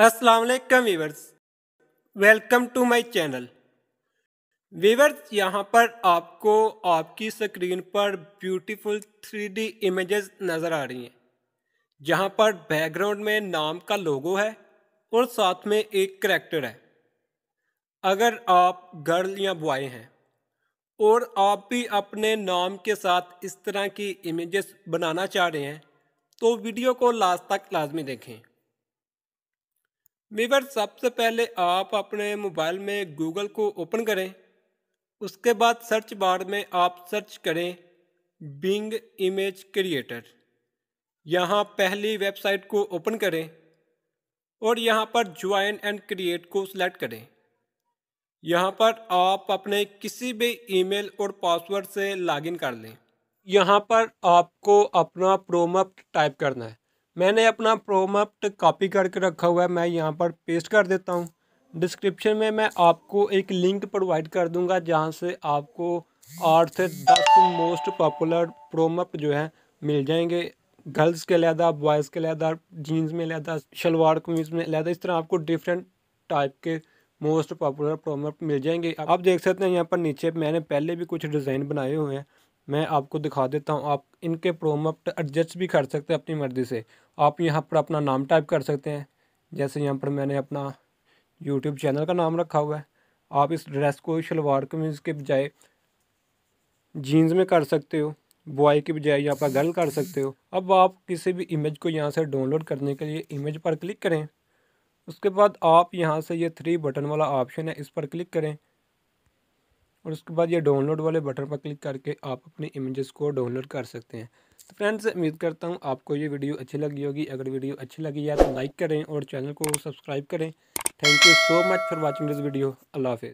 वालेकुम viewers welcome to my channel viewers यहाँ पर आपको आपकी स्क्रीन पर ब्यूटीफुल थ्री इमेजेस नज़र आ रही हैं जहाँ पर बैकग्राउंड में नाम का लोगो है और साथ में एक करेक्टर है अगर आप गर्ल या बॉय हैं और आप भी अपने नाम के साथ इस तरह की इमेजेस बनाना चाह रहे हैं तो वीडियो को लास्ट तक लाजमी देखें वीवर सबसे पहले आप अपने मोबाइल में गूगल को ओपन करें उसके बाद सर्च बार में आप सर्च करें बिंग इमेज क्रिएटर यहाँ पहली वेबसाइट को ओपन करें और यहाँ पर ज्वाइन एंड क्रिएट को सिलेक्ट करें यहाँ पर आप अपने किसी भी ईमेल और पासवर्ड से लॉगिन कर लें यहाँ पर आपको अपना प्रोमप्ट टाइप करना है मैंने अपना प्रोमप्ट कॉपी करके रखा हुआ है मैं यहाँ पर पेस्ट कर देता हूँ डिस्क्रिप्शन में मैं आपको एक लिंक प्रोवाइड कर दूँगा जहाँ से आपको आठ से दस मोस्ट पॉपुलर प्रोमप जो है मिल जाएंगे गर्ल्स के लहदा बॉयज़ के लहदा जीन्स में लहदा शलवार कमीज में लहदा इस तरह आपको डिफरेंट टाइप के मोस्ट पॉपुलर प्रोमप मिल जाएंगे आप देख सकते हैं यहाँ पर नीचे मैंने पहले भी कुछ डिज़ाइन बनाए हुए हैं मैं आपको दिखा देता हूँ आप इनके प्रोमोट एडजस्ट भी कर सकते हैं अपनी मर्ज़ी से आप यहाँ पर अपना नाम टाइप कर सकते हैं जैसे यहाँ पर मैंने अपना यूट्यूब चैनल का नाम रखा हुआ है आप इस ड्रेस को शलवार कमीज़ के बजाय जीन्स में कर सकते हो बॉय के बजाय यहाँ पर गर्ल कर सकते हो अब आप किसी भी इमेज को यहाँ से डाउनलोड करने के लिए इमेज पर क्लिक करें उसके बाद आप यहाँ से ये थ्री बटन वाला ऑप्शन है इस पर क्लिक करें और उसके बाद ये डाउनलोड वाले बटन पर क्लिक करके आप अपने इमेजेस को डाउनलोड कर सकते हैं तो फ्रेंड्स उम्मीद करता हूँ आपको ये वीडियो अच्छी लगी होगी अगर वीडियो अच्छी लगी है तो लाइक करें और चैनल को सब्सक्राइब करें thank you so much for watching this video अल्लाह हाफिज़